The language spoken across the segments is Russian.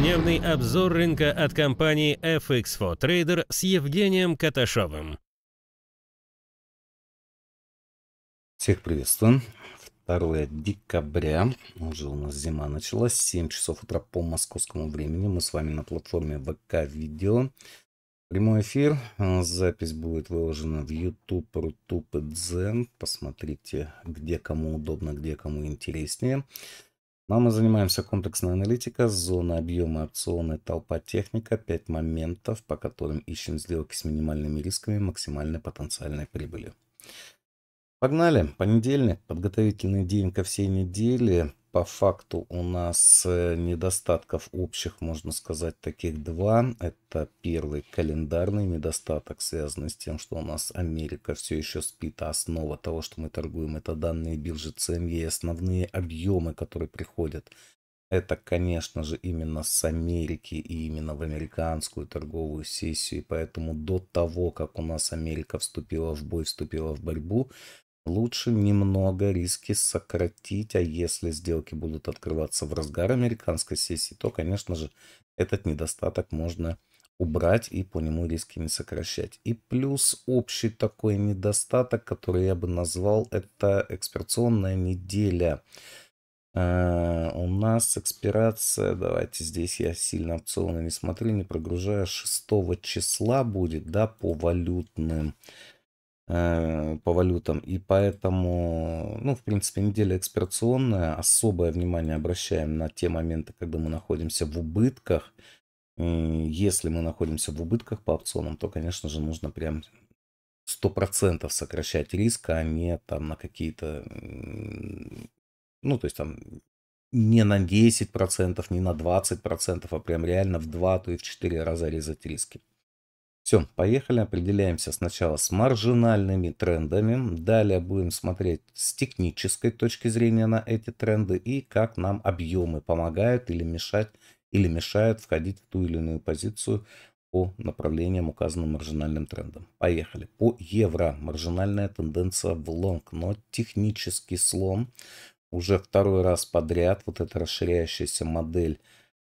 Ежедневный обзор рынка от компании FX4 Trader с Евгением Каташовым. Всех приветствую. 2 декабря, уже у нас зима началась, 7 часов утра по московскому времени. Мы с вами на платформе ВК-видео. Прямой эфир. Запись будет выложена в YouTube, Рутуб и Дзен. Посмотрите, где кому удобно, где кому интереснее. Но ну, а мы занимаемся комплексной аналитикой, зона объема, опционы, толпа, техника, 5 моментов, по которым ищем сделки с минимальными рисками максимальной потенциальной прибыли. Погнали! Понедельник, подготовительный день ко всей неделе. По факту у нас э, недостатков общих, можно сказать, таких два. Это первый календарный недостаток, связанный с тем, что у нас Америка все еще спит, а основа того, что мы торгуем, это данные биржи CME, основные объемы, которые приходят. Это, конечно же, именно с Америки и именно в американскую торговую сессию. И поэтому до того, как у нас Америка вступила в бой, вступила в борьбу, лучше немного риски сократить, а если сделки будут открываться в разгар американской сессии, то, конечно же, этот недостаток можно убрать и по нему риски не сокращать. И плюс общий такой недостаток, который я бы назвал, это экспирационная неделя. А, у нас экспирация, давайте здесь я сильно опционы не смотрю, не прогружаю, 6 числа будет, да, по валютным. Э, по валютам. И поэтому, ну, в принципе, неделя экспирационная. Особое внимание обращаем на те моменты, когда мы находимся в убытках. Если мы находимся в убытках по опционам, то, конечно же, нужно прям 100% сокращать риск, а не там на какие-то, ну, то есть там не на 10%, не на 20%, а прям реально в 2, то и в 4 раза резать риски. Все, поехали, определяемся сначала с маржинальными трендами, далее будем смотреть с технической точки зрения на эти тренды и как нам объемы помогают или мешают, или мешают входить в ту или иную позицию по направлениям, указанным маржинальным трендом. Поехали. По евро маржинальная тенденция в лонг, но технический слом уже второй раз подряд. Вот эта расширяющаяся модель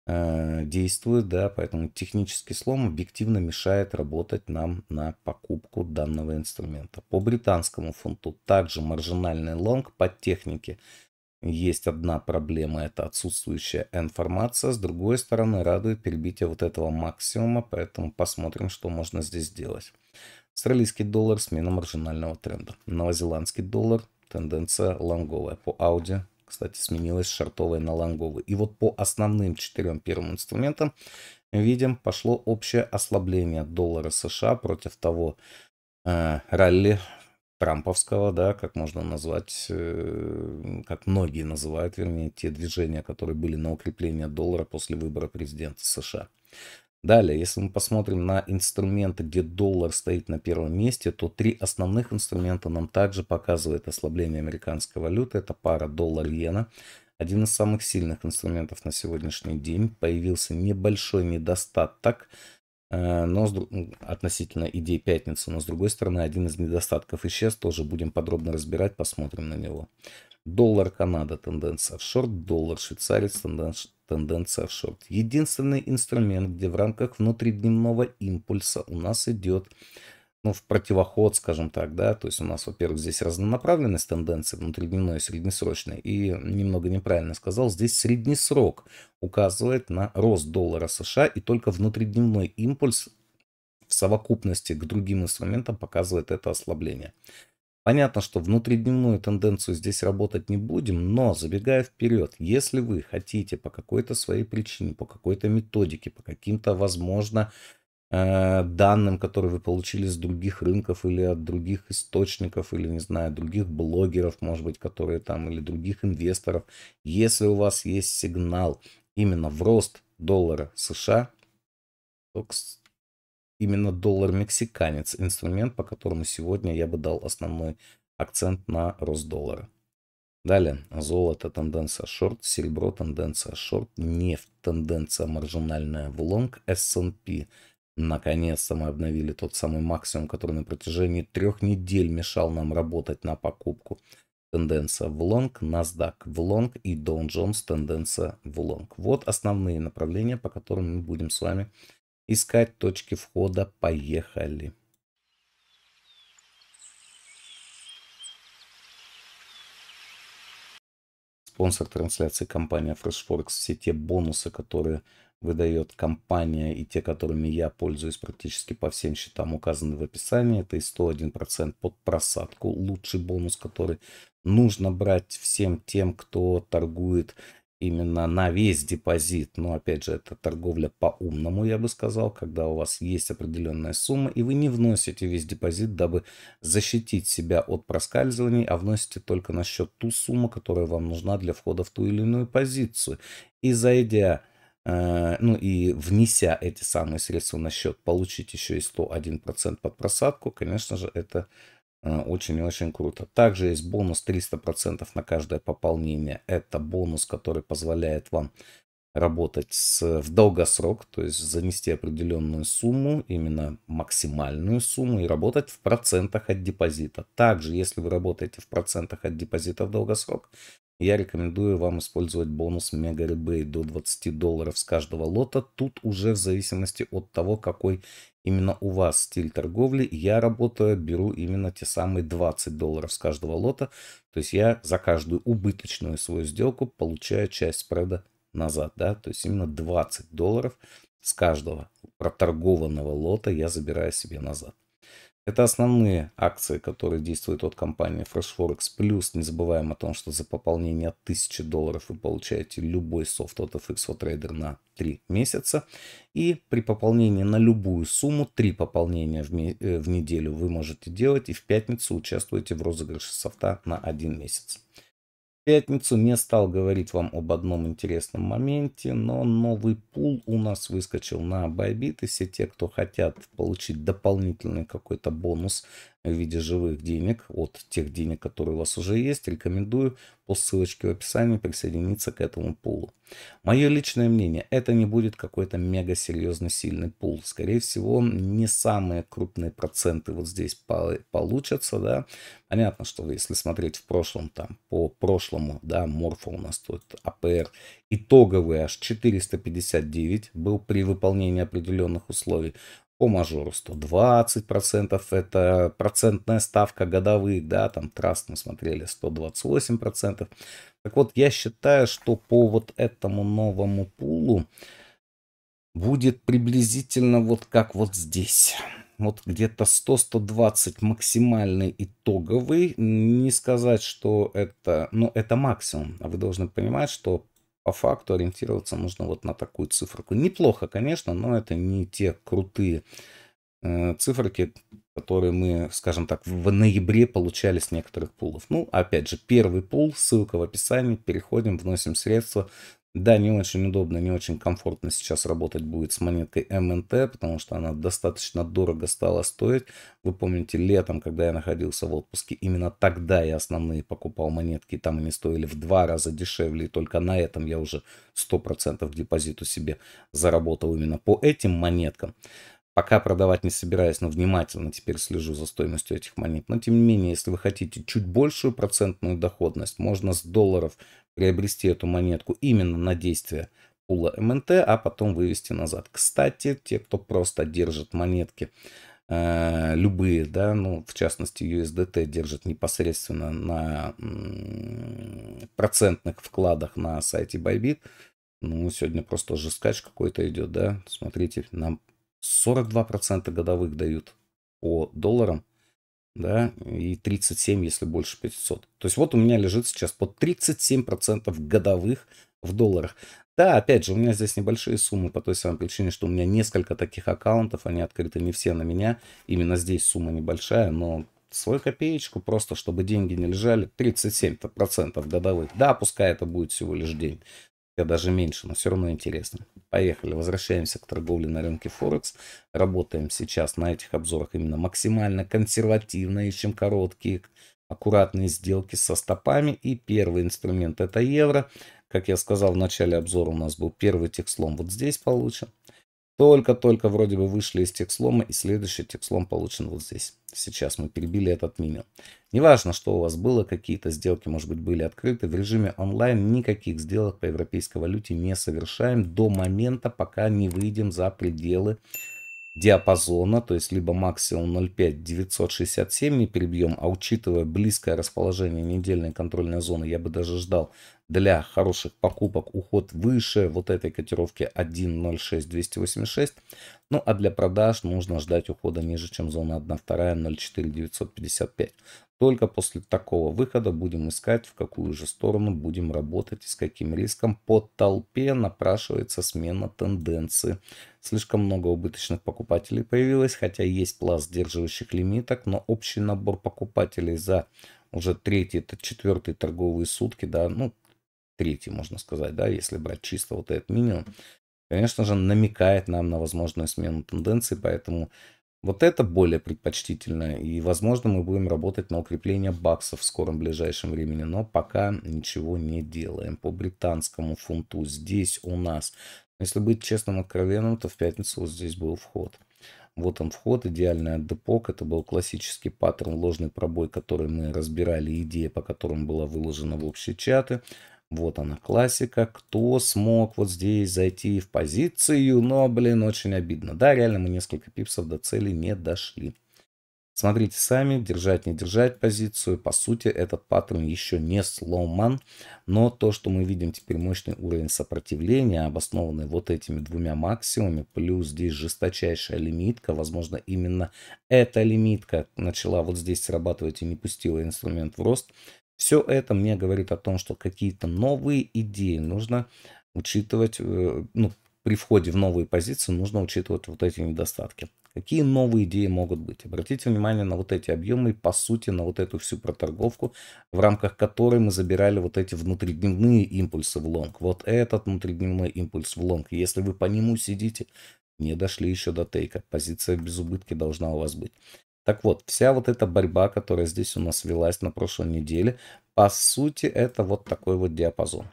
Э, действует, да, поэтому технический слом объективно мешает работать нам на покупку данного инструмента. По британскому фунту также маржинальный лонг по технике. Есть одна проблема, это отсутствующая информация. С другой стороны, радует перебитие вот этого максимума, поэтому посмотрим, что можно здесь сделать. Австралийский доллар, смена маржинального тренда. Новозеландский доллар, тенденция лонговая. По Audi кстати, сменилась шартовая на лонговую. И вот по основным четырем первым инструментам видим, пошло общее ослабление доллара США против того э, ралли трамповского, да, как можно назвать, э, как многие называют, вернее, те движения, которые были на укрепление доллара после выбора президента США. Далее, если мы посмотрим на инструменты, где доллар стоит на первом месте, то три основных инструмента нам также показывают ослабление американской валюты. Это пара доллар-иена. Один из самых сильных инструментов на сегодняшний день. Появился небольшой недостаток э, но относительно идей пятницы, но с другой стороны один из недостатков исчез, тоже будем подробно разбирать, посмотрим на него. Доллар Канада тенденция в шорт, доллар швейцарец тенденция, тенденция в шорт. Единственный инструмент, где в рамках внутридневного импульса у нас идет ну, в противоход, скажем так, да, то есть у нас, во-первых, здесь разнонаправленность тенденции внутридневной и среднесрочной, и немного неправильно сказал, здесь средний срок указывает на рост доллара США, и только внутридневной импульс в совокупности к другим инструментам показывает это ослабление. Понятно, что внутридневную тенденцию здесь работать не будем, но забегая вперед, если вы хотите по какой-то своей причине, по какой-то методике, по каким-то, возможно, э, данным, которые вы получили с других рынков или от других источников, или, не знаю, других блогеров, может быть, которые там, или других инвесторов, если у вас есть сигнал именно в рост доллара США, то, именно доллар-мексиканец – инструмент, по которому сегодня я бы дал основной акцент на рост доллара. Далее, золото – тенденция шорт, серебро – тенденция шорт, нефть – тенденция маржинальная в лонг, S&P Наконец-то мы обновили тот самый максимум, который на протяжении трех недель мешал нам работать на покупку. Тенденция в лонг, NASDAQ в лонг и Dow Jones тенденция в лонг. Вот основные направления, по которым мы будем с вами искать точки входа. Поехали. Спонсор трансляции компания FreshForex. Все те бонусы, которые выдает компания и те, которыми я пользуюсь практически по всем счетам, указаны в описании. Это и 101% под просадку. Лучший бонус, который нужно брать всем тем, кто торгует именно на весь депозит. Но опять же, это торговля по-умному, я бы сказал, когда у вас есть определенная сумма, и вы не вносите весь депозит, дабы защитить себя от проскальзываний, а вносите только на счет ту сумму, которая вам нужна для входа в ту или иную позицию. И зайдя э, ну и внеся эти самые средства на счет, получить еще и 101% под просадку, конечно же, это очень-очень э, круто. Также есть бонус 300% на каждое пополнение. Это бонус, который позволяет вам работать с, в долгосрок, то есть занести определенную сумму, именно максимальную сумму, и работать в процентах от депозита. Также, если вы работаете в процентах от депозита в долгосрок, я рекомендую вам использовать бонус Мега Ребей до 20 долларов с каждого лота. Тут уже в зависимости от того, какой именно у вас стиль торговли. Я работаю, беру именно те самые 20 долларов с каждого лота. То есть я за каждую убыточную свою сделку получаю часть спреда назад. Да? То есть именно 20 долларов с каждого проторгованного лота я забираю себе назад. Это основные акции, которые действуют от компании Fresh Forex Plus. Не забываем о том, что за пополнение от 1000 долларов вы получаете любой софт от FXO Trader на 3 месяца. И при пополнении на любую сумму, 3 пополнения в, э, в неделю вы можете делать. И в пятницу участвуете в розыгрыше софта на 1 месяц пятницу не стал говорить вам об одном интересном моменте, но новый пул у нас выскочил на Bybit, и все те, кто хотят получить дополнительный какой-то бонус в виде живых денег от тех денег, которые у вас уже есть, рекомендую по ссылочке в описании присоединиться к этому пулу. Мое личное мнение, это не будет какой-то мега серьезно сильный пул. Скорее всего, не самые крупные проценты вот здесь получатся, да. Понятно, что если смотреть в прошлом, там, по прошлому, да, Морфа у нас тут АПР, итоговый аж 459 был при выполнении определенных условий по мажору 120%, это процентная ставка годовых, да, там траст мы смотрели 128%. Так вот, я считаю, что по вот этому новому пулу будет приблизительно вот как вот здесь. Вот где-то 100-120 максимальный итоговый. Не сказать, что это... но ну, это максимум. А вы должны понимать, что по факту ориентироваться нужно вот на такую циферку. Неплохо, конечно, но это не те крутые э, циферки, которые мы, скажем так, в ноябре получали с некоторых пулов. Ну, опять же, первый пул, ссылка в описании, переходим, вносим средства, да, не очень удобно, не очень комфортно сейчас работать будет с монеткой МНТ, потому что она достаточно дорого стала стоить. Вы помните, летом, когда я находился в отпуске, именно тогда я основные покупал монетки, там они стоили в два раза дешевле, и только на этом я уже 100% депозиту себе заработал именно по этим монеткам. Пока продавать не собираюсь, но внимательно теперь слежу за стоимостью этих монет. Но тем не менее, если вы хотите чуть большую процентную доходность, можно с долларов приобрести эту монетку именно на действие пула МНТ, а потом вывести назад. Кстати, те, кто просто держит монетки, э, любые, да, ну, в частности, USDT держит непосредственно на процентных вкладах на сайте Bybit. Ну, сегодня просто жесткач какой-то идет, да. Смотрите, нам 42% годовых дают по долларам, да, и 37, если больше 500. То есть вот у меня лежит сейчас под 37% годовых в долларах. Да, опять же, у меня здесь небольшие суммы по той самой причине, что у меня несколько таких аккаунтов, они открыты не все на меня. Именно здесь сумма небольшая, но свою копеечку, просто чтобы деньги не лежали, 37% годовых. Да, пускай это будет всего лишь день. Я даже меньше, но все равно интересно. Поехали, возвращаемся к торговле на рынке Форекс. Работаем сейчас на этих обзорах именно максимально консервативно, ищем короткие, аккуратные сделки со стопами. И первый инструмент это евро. Как я сказал в начале обзора, у нас был первый слом. вот здесь получен. Только-только вроде бы вышли из текслома, и следующий текслом получен вот здесь. Сейчас мы перебили этот минимум. Неважно, что у вас было, какие-то сделки, может быть, были открыты. В режиме онлайн никаких сделок по европейской валюте не совершаем до момента, пока не выйдем за пределы диапазона, то есть либо максимум 0,5 967 не перебьем, а учитывая близкое расположение недельной контрольной зоны, я бы даже ждал для хороших покупок уход выше вот этой котировки 1.06.286. Ну а для продаж нужно ждать ухода ниже, чем зона 1,204955. Только после такого выхода будем искать, в какую же сторону будем работать и с каким риском. По толпе напрашивается смена тенденции. Слишком много убыточных покупателей появилось, хотя есть пласт сдерживающих лимиток, но общий набор покупателей за уже третий, это четвертый торговые сутки, да, ну, третий, можно сказать, да, если брать чисто вот этот минимум, конечно же, намекает нам на возможную смену тенденции, поэтому вот это более предпочтительно, и, возможно, мы будем работать на укрепление бакса в скором ближайшем времени, но пока ничего не делаем. По британскому фунту здесь у нас, если быть честным, откровенным, то в пятницу вот здесь был вход. Вот он вход, идеальный от депок. Это был классический паттерн ложный пробой, который мы разбирали, идея, по которым была выложена в общие чаты. Вот она классика. Кто смог вот здесь зайти в позицию? Но, блин, очень обидно. Да, реально мы несколько пипсов до цели не дошли. Смотрите сами, держать, не держать позицию. По сути, этот паттерн еще не сломан. Но то, что мы видим теперь мощный уровень сопротивления, обоснованный вот этими двумя максимумами, плюс здесь жесточайшая лимитка, возможно, именно эта лимитка начала вот здесь срабатывать и не пустила инструмент в рост, все это мне говорит о том, что какие-то новые идеи нужно учитывать, э, ну, при входе в новые позиции нужно учитывать вот эти недостатки. Какие новые идеи могут быть? Обратите внимание на вот эти объемы и, по сути, на вот эту всю проторговку, в рамках которой мы забирали вот эти внутридневные импульсы в лонг. Вот этот внутридневной импульс в лонг. Если вы по нему сидите, не дошли еще до тейка. Позиция без убытки должна у вас быть. Так вот, вся вот эта борьба, которая здесь у нас велась на прошлой неделе, по сути, это вот такой вот диапазон.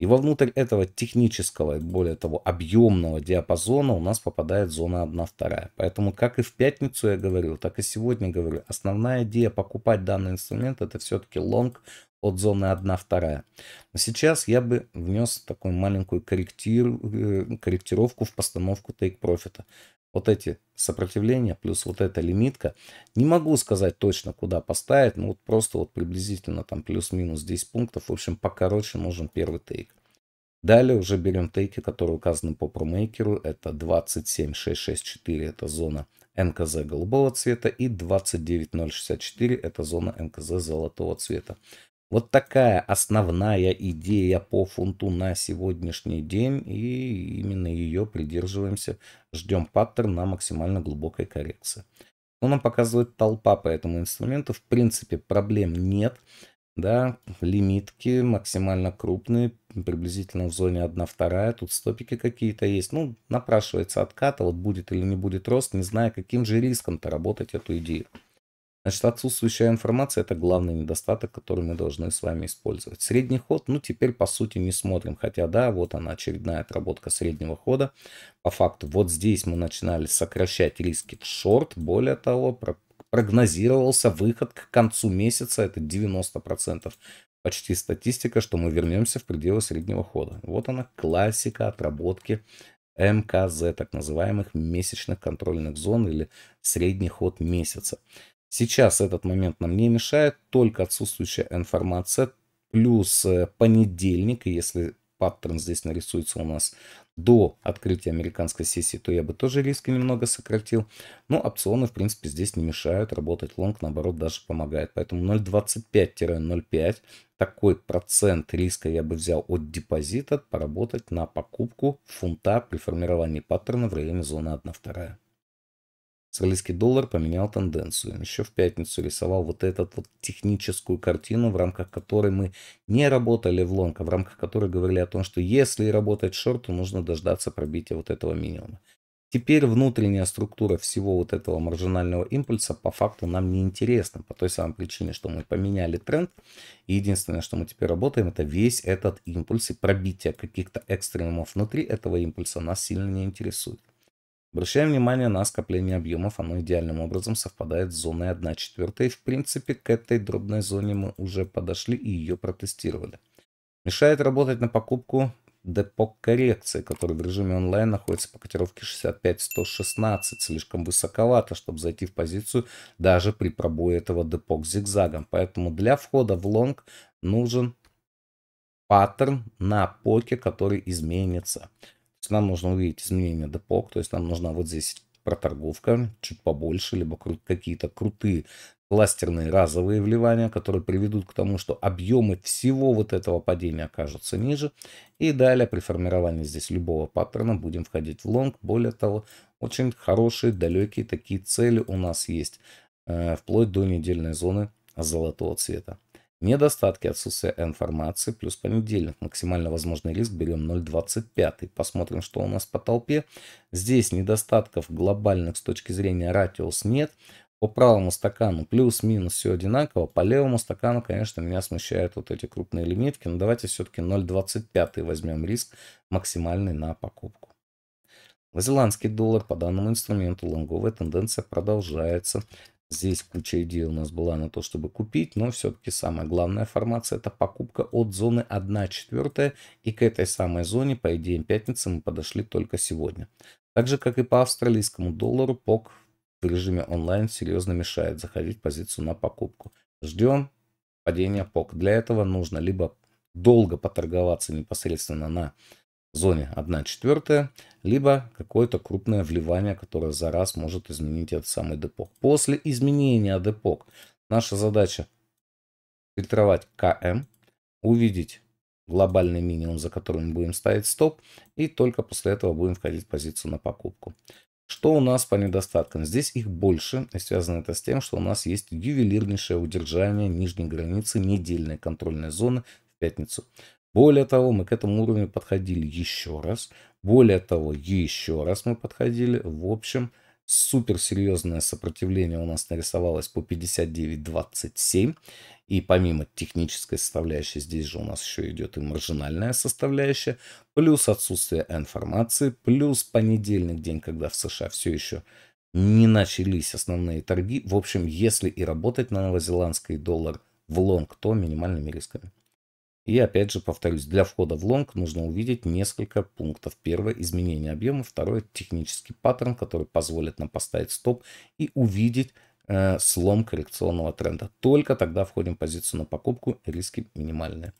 И вовнутрь этого технического, более того, объемного диапазона у нас попадает зона 1-2. Поэтому, как и в пятницу я говорил, так и сегодня говорю, основная идея покупать данный инструмент это все-таки лонг от зоны 1-2. Но сейчас я бы внес такую маленькую корректир... Э, корректировку в постановку тейк-профита вот эти сопротивления плюс вот эта лимитка. Не могу сказать точно, куда поставить, но ну, вот просто вот приблизительно там плюс-минус 10 пунктов. В общем, покороче нужен первый тейк. Далее уже берем тейки, которые указаны по промейкеру. Это 27664, это зона НКЗ голубого цвета и 29064, это зона НКЗ золотого цвета. Вот такая основная идея по фунту на сегодняшний день, и именно ее придерживаемся. Ждем паттерн на максимально глубокой коррекции. Он ну, нам показывает толпа по этому инструменту. В принципе, проблем нет. Да, лимитки максимально крупные, приблизительно в зоне 1-2, тут стопики какие-то есть. Ну, напрашивается отката, вот будет или не будет рост, не зная, каким же риском-то работать эту идею. Значит, отсутствующая информация – это главный недостаток, который мы должны с вами использовать. Средний ход, ну, теперь, по сути, не смотрим. Хотя, да, вот она, очередная отработка среднего хода. По факту, вот здесь мы начинали сокращать риски в шорт. Более того, прогнозировался выход к концу месяца, это 90% почти статистика, что мы вернемся в пределы среднего хода. Вот она, классика отработки МКЗ, так называемых месячных контрольных зон или средний ход месяца. Сейчас этот момент нам не мешает, только отсутствующая информация, плюс э, понедельник, и если паттерн здесь нарисуется у нас до открытия американской сессии, то я бы тоже риски немного сократил. Но опционы, в принципе, здесь не мешают. Работать лонг, наоборот, даже помогает. Поэтому 0,25-0,5 такой процент риска я бы взял от депозита поработать на покупку фунта при формировании паттерна в районе зоны 1-2. Австралийский доллар поменял тенденцию. Еще в пятницу рисовал вот эту вот техническую картину, в рамках которой мы не работали в лонг, а в рамках которой говорили о том, что если работать шорт, то нужно дождаться пробития вот этого минимума. Теперь внутренняя структура всего вот этого маржинального импульса по факту нам не интересна. По той самой причине, что мы поменяли тренд. И единственное, что мы теперь работаем, это весь этот импульс. И пробитие каких-то экстремумов внутри этого импульса нас сильно не интересует. Обращаем внимание на скопление объемов, оно идеальным образом совпадает с зоной 1 и, В принципе, к этой дробной зоне мы уже подошли и ее протестировали. Мешает работать на покупку депо коррекции, который в режиме онлайн находится по котировке 65-116. Слишком высоковато, чтобы зайти в позицию даже при пробое этого депо к зигзагам. Поэтому для входа в лонг нужен паттерн на поке, который изменится есть нам нужно увидеть изменение депок, то есть нам нужна вот здесь проторговка чуть побольше, либо кру какие-то крутые кластерные разовые вливания, которые приведут к тому, что объемы всего вот этого падения окажутся ниже. И далее при формировании здесь любого паттерна будем входить в лонг. Более того, очень хорошие, далекие такие цели у нас есть, э, вплоть до недельной зоны золотого цвета. Недостатки отсутствия информации плюс понедельник. Максимально возможный риск берем 0,25. Посмотрим, что у нас по толпе. Здесь недостатков глобальных с точки зрения радиус нет. По правому стакану плюс-минус все одинаково. По левому стакану, конечно, меня смущают вот эти крупные лимитки. Но давайте все-таки 0,25 возьмем риск максимальный на покупку. Новозеландский доллар по данному инструменту лонговая тенденция продолжается. Здесь куча идей у нас была на то, чтобы купить, но все-таки самая главная формация – это покупка от зоны 1 четвертая, и к этой самой зоне, по идее, пятницы мы подошли только сегодня. Так же, как и по австралийскому доллару, ПОК в режиме онлайн серьезно мешает заходить в позицию на покупку. Ждем падения ПОК. Для этого нужно либо долго поторговаться непосредственно на зоне 1 четвертая, либо какое-то крупное вливание, которое за раз может изменить этот самый депок. После изменения депок наша задача фильтровать КМ, увидеть глобальный минимум, за которым мы будем ставить стоп, и только после этого будем входить в позицию на покупку. Что у нас по недостаткам? Здесь их больше, и связано это с тем, что у нас есть ювелирнейшее удержание нижней границы недельной контрольной зоны в пятницу. Более того, мы к этому уровню подходили еще раз. Более того, еще раз мы подходили. В общем, суперсерьезное сопротивление у нас нарисовалось по 59.27. И помимо технической составляющей, здесь же у нас еще идет и маржинальная составляющая, плюс отсутствие информации, плюс понедельник день, когда в США все еще не начались основные торги. В общем, если и работать на новозеландский доллар в лонг, то минимальными рисками. И опять же, повторюсь, для входа в лонг нужно увидеть несколько пунктов. Первое – изменение объема. Второе – технический паттерн, который позволит нам поставить стоп и увидеть э, слом коррекционного тренда. Только тогда входим в позицию на покупку, риски минимальные.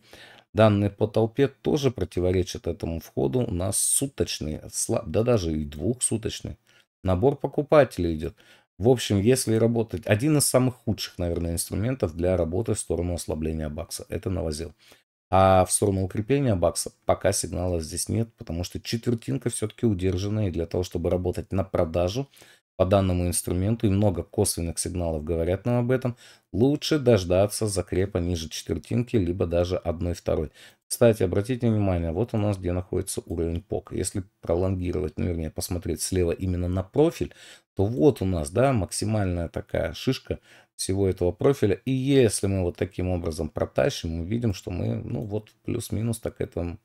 Данные по толпе тоже противоречат этому входу. У нас суточный, да даже и двухсуточный набор покупателей идет. В общем, если работать, один из самых худших, наверное, инструментов для работы в сторону ослабления бакса, это новозел. А в сторону укрепления бакса пока сигнала здесь нет, потому что четвертинка все-таки удержана. И для того, чтобы работать на продажу по данному инструменту, и много косвенных сигналов говорят нам об этом, лучше дождаться закрепа ниже четвертинки, либо даже одной второй. Кстати, обратите внимание, вот у нас где находится уровень ПОК. Если пролонгировать, ну, вернее, посмотреть слева именно на профиль, то вот у нас, да, максимальная такая шишка всего этого профиля. И если мы вот таким образом протащим, мы видим, что мы, ну, вот плюс-минус так этому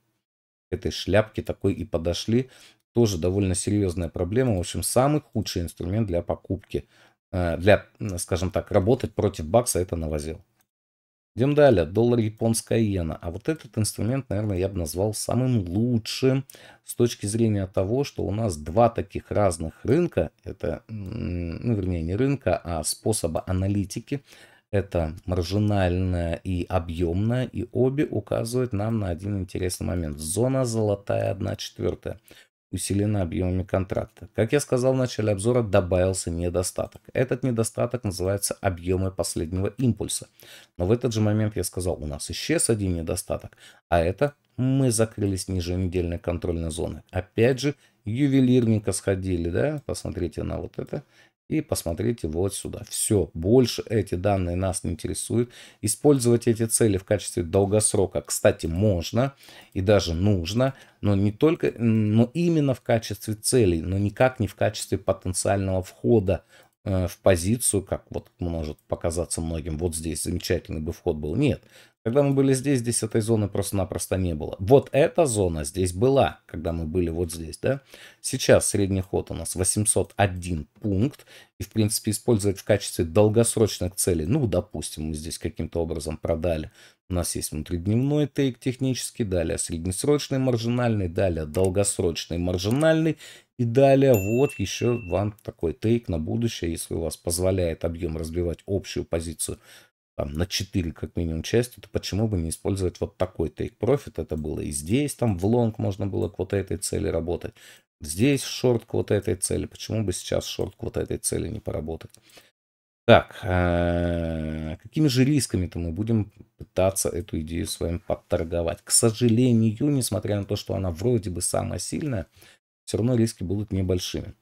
этой шляпке такой и подошли. Тоже довольно серьезная проблема. В общем, самый худший инструмент для покупки, э, для, скажем так, работать против бакса это новозел. Идем далее. Доллар японская иена. А вот этот инструмент, наверное, я бы назвал самым лучшим с точки зрения того, что у нас два таких разных рынка. Это, ну, вернее, не рынка, а способа аналитики. Это маржинальная и объемная, и обе указывают нам на один интересный момент. Зона золотая 1 четвертая усилена объемами контракта. Как я сказал в начале обзора, добавился недостаток. Этот недостаток называется объемы последнего импульса. Но в этот же момент я сказал, у нас исчез один недостаток, а это мы закрылись ниже недельной контрольной зоны. Опять же, ювелирненько сходили, да, посмотрите на вот это, и посмотрите вот сюда. Все, больше эти данные нас не интересуют. Использовать эти цели в качестве долгосрока, кстати, можно и даже нужно, но не только, но именно в качестве целей, но никак не в качестве потенциального входа э, в позицию, как вот может показаться многим, вот здесь замечательный бы вход был. Нет, когда мы были здесь, здесь этой зоны просто-напросто не было. Вот эта зона здесь была, когда мы были вот здесь, да. Сейчас средний ход у нас 801 пункт. И, в принципе, использовать в качестве долгосрочных целей. Ну, допустим, мы здесь каким-то образом продали. У нас есть внутридневной тейк технический, далее среднесрочный маржинальный, далее долгосрочный маржинальный. И далее вот еще вам такой тейк на будущее, если у вас позволяет объем разбивать общую позицию там, на 4 как минимум части, то почему бы не использовать вот такой take profit? Это было и здесь, там в лонг можно было к вот этой цели работать. Здесь шорт к вот этой цели. Почему бы сейчас шорт к вот этой цели не поработать? Так, э, какими же рисками-то мы будем пытаться эту идею с вами подторговать? К сожалению, несмотря на то, что она вроде бы самая сильная, все равно риски будут небольшими.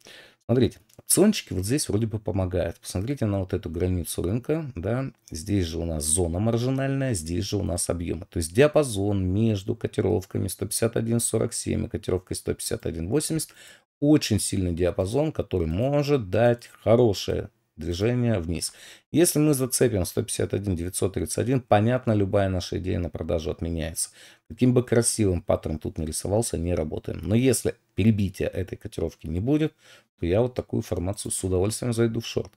Смотрите, опциончики вот здесь вроде бы помогают. Посмотрите на вот эту границу рынка, да, здесь же у нас зона маржинальная, здесь же у нас объемы. То есть диапазон между котировками 151.47 и котировкой 151.80 очень сильный диапазон, который может дать хорошее движение вниз. Если мы зацепим 151 931, понятно, любая наша идея на продажу отменяется. Каким бы красивым паттерн тут не рисовался, не работаем. Но если перебития этой котировки не будет, то я вот такую формацию с удовольствием зайду в шорт.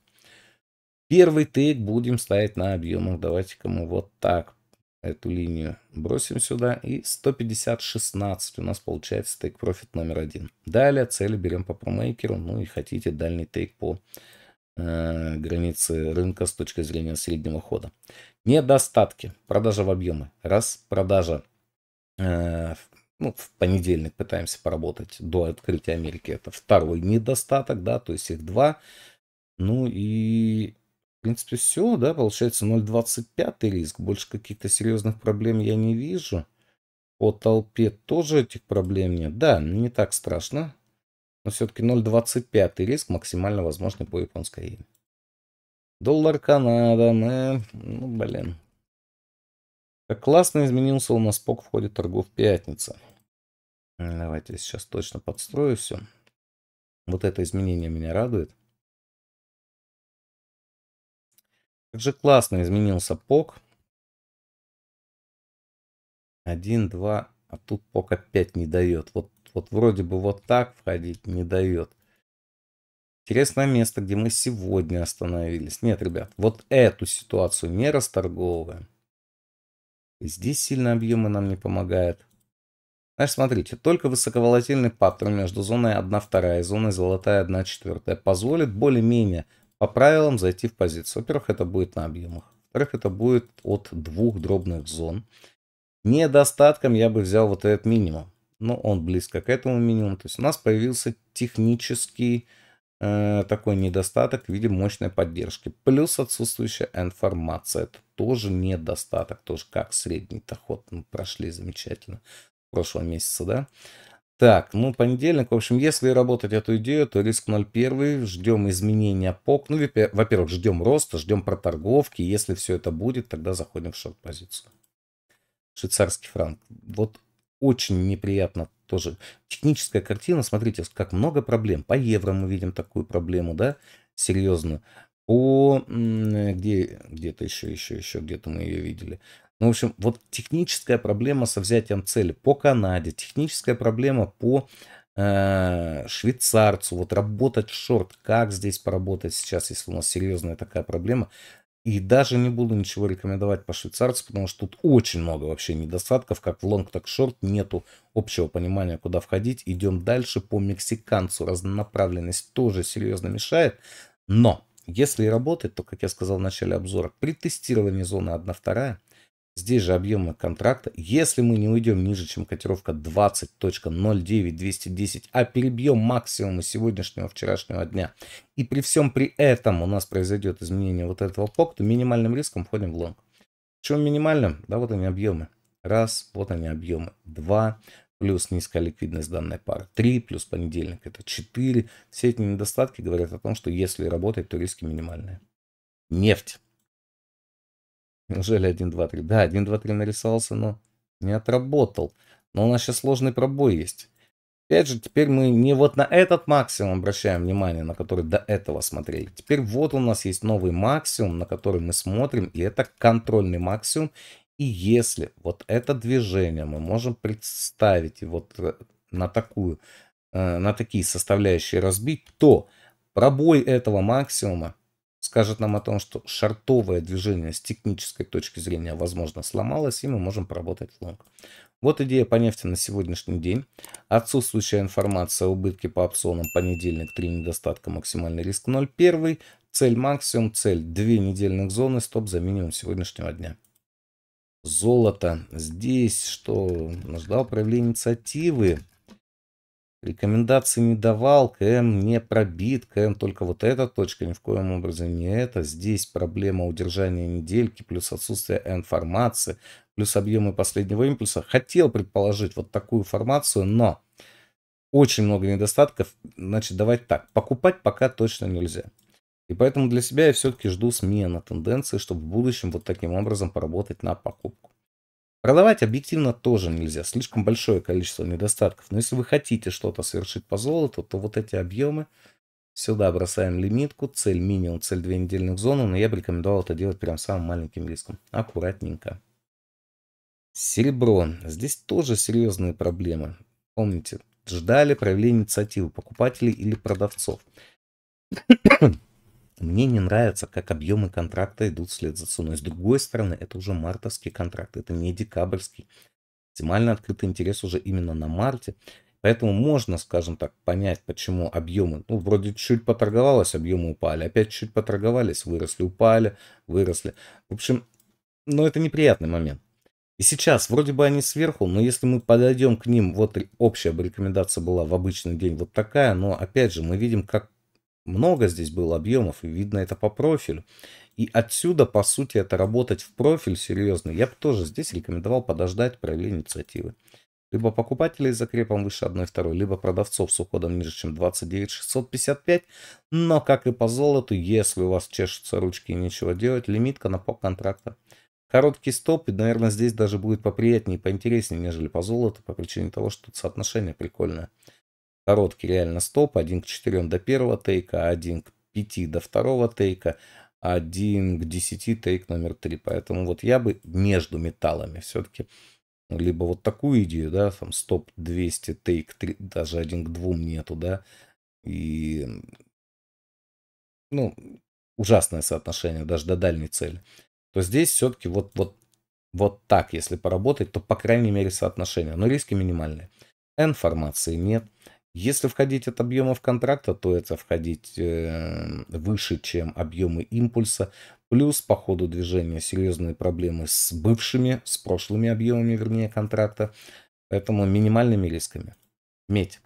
Первый тейк будем ставить на объемах. Давайте-ка мы вот так эту линию бросим сюда. И 150-16 у нас получается тейк профит номер один. Далее цели берем по промейкеру. Ну и хотите дальний тейк по Э, границы рынка с точки зрения среднего хода. Недостатки. Продажа в объемы. Раз. Продажа э, ну, в понедельник пытаемся поработать до открытия Америки. Это второй недостаток, да, то есть их два. Ну и, в принципе, все, да, получается 0,25 риск. Больше каких-то серьезных проблем я не вижу. По толпе тоже этих проблем нет. Да, не так страшно. Но все-таки 0,25 риск максимально возможный по японской иене. Доллар Канада, мы... Ну, блин. Как классно изменился у нас ПОК в ходе торгов пятница. Давайте сейчас точно подстрою все. Вот это изменение меня радует. Как же классно изменился ПОК. 1, 2, а тут ПОК опять не дает. Вот вот вроде бы вот так входить не дает. Интересное место, где мы сегодня остановились. Нет, ребят, вот эту ситуацию не расторговываем. Здесь сильно объемы нам не помогают. Значит, смотрите, только высоковолатильный паттерн между зоной 1-2 и зоной золотая 1-4 позволит более-менее по правилам зайти в позицию. Во-первых, это будет на объемах. Во-вторых, это будет от двух дробных зон. Недостатком я бы взял вот этот минимум но он близко к этому минимуму. То есть у нас появился технический э, такой недостаток в виде мощной поддержки. Плюс отсутствующая информация. Это тоже недостаток, тоже как средний-то ход. Мы ну, прошли замечательно прошлого месяца, да? Так, ну, понедельник. В общем, если работать эту идею, то риск 0,1. Ждем изменения ПОК. Ну, во-первых, ждем роста, ждем проторговки. Если все это будет, тогда заходим в шорт-позицию. Швейцарский франк. Вот очень неприятно тоже. Техническая картина, смотрите, как много проблем. По евро мы видим такую проблему, да, серьезно. По, где, где-то еще, еще, еще, где-то мы ее видели. Ну, в общем, вот техническая проблема со взятием цели по Канаде, техническая проблема по э, швейцарцу, вот работать в шорт, как здесь поработать сейчас, если у нас серьезная такая проблема, и даже не буду ничего рекомендовать по швейцарцу, потому что тут очень много вообще недостатков, как в лонг, так шорт, нету общего понимания, куда входить. Идем дальше по мексиканцу, разнонаправленность тоже серьезно мешает, но если и работает, то, как я сказал в начале обзора, при тестировании зоны 1-2 Здесь же объемы контракта, если мы не уйдем ниже, чем котировка 20.09210, а перебьем максимумы сегодняшнего вчерашнего дня, и при всем при этом у нас произойдет изменение вот этого ПОК, то минимальным риском входим в лонг. Причем минимальным? Да, вот они объемы. Раз, вот они объемы. Два, плюс низкая ликвидность данной пары Три плюс понедельник это четыре. Все эти недостатки говорят о том, что если работать, то риски минимальные. Нефть. Неужели 1, 2, 3? Да, 1, 2, 3 нарисовался, но не отработал. Но у нас сейчас сложный пробой есть. Опять же, теперь мы не вот на этот максимум обращаем внимание, на который до этого смотрели. Теперь вот у нас есть новый максимум, на который мы смотрим, и это контрольный максимум. И если вот это движение мы можем представить и вот э, на, такую, э, на такие составляющие разбить, то пробой этого максимума скажет нам о том, что шартовое движение с технической точки зрения, возможно, сломалось, и мы можем поработать лонг. Вот идея по нефти на сегодняшний день. Отсутствующая информация об убытке по опционам понедельник, 3 недостатка, максимальный риск 0,1. Цель максимум, цель 2 недельных зоны, стоп за минимум сегодняшнего дня. Золото. Здесь что? Ждал проявления инициативы. Рекомендаций не давал, КМ не пробит, КМ только вот эта точка, ни в коем образе не это. Здесь проблема удержания недельки, плюс отсутствие информации, плюс объемы последнего импульса. Хотел предположить вот такую формацию, но очень много недостатков. Значит, давайте так, покупать пока точно нельзя. И поэтому для себя я все-таки жду смены тенденции, чтобы в будущем вот таким образом поработать на покупку. Продавать объективно тоже нельзя, слишком большое количество недостатков. Но если вы хотите что-то совершить по золоту, то вот эти объемы сюда бросаем лимитку, цель минимум, цель 2 недельных зоны, но я бы рекомендовал это делать прям самым маленьким риском. Аккуратненько. Серебро. Здесь тоже серьезные проблемы. Помните, ждали проявления инициативы покупателей или продавцов. Мне не нравится, как объемы контракта идут вслед за ценой. С другой стороны, это уже мартовский контракт, это не декабрьский. Максимально открытый интерес уже именно на марте. Поэтому можно, скажем так, понять, почему объемы, ну, вроде чуть поторговалось, объемы упали, опять чуть поторговались, выросли, упали, выросли. В общем, ну, это неприятный момент. И сейчас вроде бы они сверху, но если мы подойдем к ним, вот общая бы рекомендация была в обычный день вот такая, но опять же мы видим, как много здесь было объемов, и видно это по профилю. И отсюда, по сути, это работать в профиль серьезно. Я бы тоже здесь рекомендовал подождать проявления инициативы. Либо покупателей с закрепом выше 1,2, либо продавцов с уходом ниже, чем 29,655. Но, как и по золоту, если у вас чешутся ручки и нечего делать, лимитка на пол контракта. Короткий стоп, и, наверное, здесь даже будет поприятнее и поинтереснее, нежели по золоту, по причине того, что тут соотношение прикольное короткий реально стоп, один к четырем до первого тейка, один к пяти до второго тейка, один к десяти тейк номер три Поэтому вот я бы между металлами все-таки либо вот такую идею, да, там стоп 200, тейк 3, даже один к двум нету, да, и, ну, ужасное соотношение даже до дальней цели, то здесь все-таки вот, вот, вот так, если поработать, то, по крайней мере, соотношение, но риски минимальные. N-формации нет, если входить от объемов контракта, то это входить эм, выше, чем объемы импульса. Плюс по ходу движения серьезные проблемы с бывшими, с прошлыми объемами, вернее, контракта. Поэтому минимальными рисками. Медь.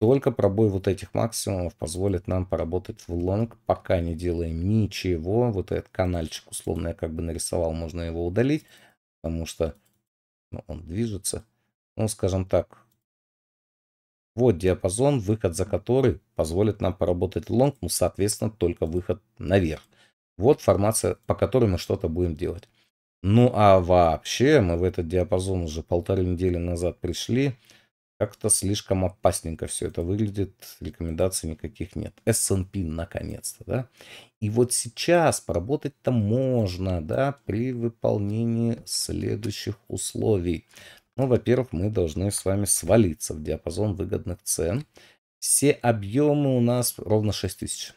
Только пробой вот этих максимумов позволит нам поработать в лонг, пока не делаем ничего. Вот этот канальчик условно я как бы нарисовал, можно его удалить, потому что ну, он движется. Ну, скажем так, вот диапазон, выход за который позволит нам поработать лонг, ну, соответственно, только выход наверх. Вот формация, по которой мы что-то будем делать. Ну, а вообще, мы в этот диапазон уже полторы недели назад пришли. Как-то слишком опасненько все это выглядит, рекомендаций никаких нет. S&P наконец-то, да? И вот сейчас поработать-то можно, да, при выполнении следующих условий. Ну, во-первых, мы должны с вами свалиться в диапазон выгодных цен. Все объемы у нас ровно 6000.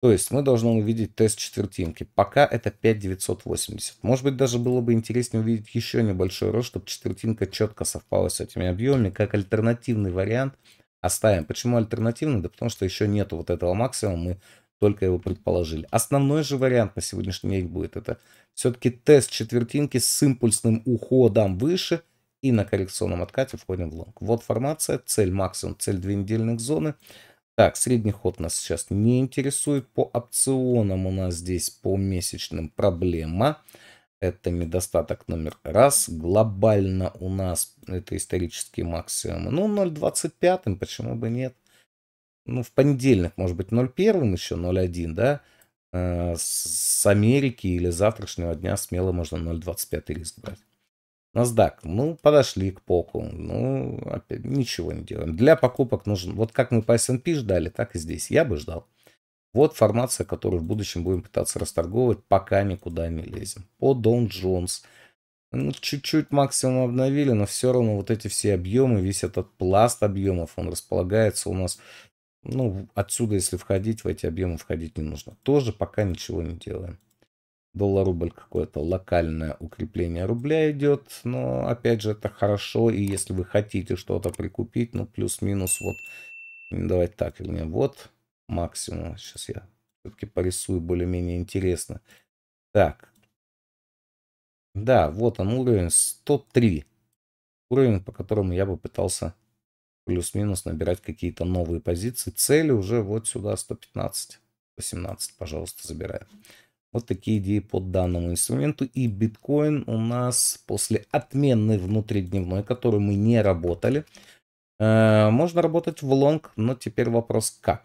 То есть мы должны увидеть тест четвертинки. Пока это 5980. Может быть, даже было бы интереснее увидеть еще небольшой рост, чтобы четвертинка четко совпала с этими объемами, как альтернативный вариант оставим. Почему альтернативный? Да потому что еще нету вот этого максимума. Мы только его предположили. Основной же вариант на сегодняшний день будет это все-таки тест четвертинки с импульсным уходом выше и на коррекционном откате входим в лонг. Вот формация, цель максимум, цель две недельных зоны. Так, средний ход нас сейчас не интересует. По опционам у нас здесь по месячным проблема. Это недостаток номер раз. Глобально у нас это исторические максимумы. Ну, 0,25, почему бы нет? ну, в понедельник, может быть, 0,1 еще, 0,1, да, э, с Америки или завтрашнего дня смело можно 0,25 риск брать. NASDAQ, ну, подошли к поку, ну, опять ничего не делаем. Для покупок нужен, вот как мы по S&P ждали, так и здесь, я бы ждал. Вот формация, которую в будущем будем пытаться расторговывать, пока никуда не лезем. По Dow Jones, ну, чуть-чуть максимум обновили, но все равно вот эти все объемы, весь этот пласт объемов, он располагается у нас ну, отсюда, если входить, в эти объемы входить не нужно. Тоже пока ничего не делаем. Доллар-рубль какое-то локальное укрепление рубля идет, но опять же это хорошо, и если вы хотите что-то прикупить, ну плюс-минус вот, давайте так, вернее, вот максимум, сейчас я все-таки порисую более-менее интересно. Так, да, вот он уровень 103, уровень, по которому я бы пытался плюс-минус набирать какие-то новые позиции. Цели уже вот сюда 115, 18 пожалуйста, забираем. Вот такие идеи по данному инструменту. И биткоин у нас после отмены внутридневной, которую мы не работали, э, можно работать в лонг, но теперь вопрос как.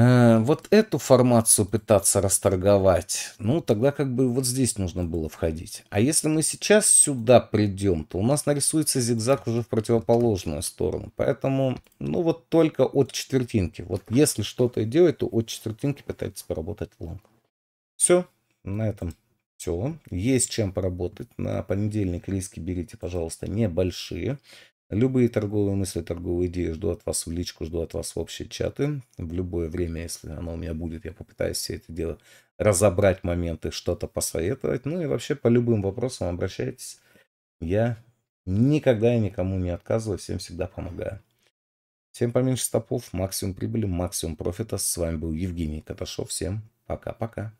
Э, вот эту формацию пытаться расторговать, ну, тогда как бы вот здесь нужно было входить. А если мы сейчас сюда придем, то у нас нарисуется зигзаг уже в противоположную сторону. Поэтому, ну, вот только от четвертинки. Вот если что-то делать, то от четвертинки пытайтесь поработать лонг. Все, на этом все. Есть чем поработать. На понедельник риски берите, пожалуйста, небольшие. Любые торговые мысли, торговые идеи жду от вас в личку, жду от вас в общие чаты. В любое время, если оно у меня будет, я попытаюсь все это дело разобрать моменты, что-то посоветовать. Ну и вообще по любым вопросам обращайтесь. Я никогда и никому не отказываю, всем всегда помогаю. Всем поменьше стопов, максимум прибыли, максимум профита. С вами был Евгений Каташов. Всем пока-пока.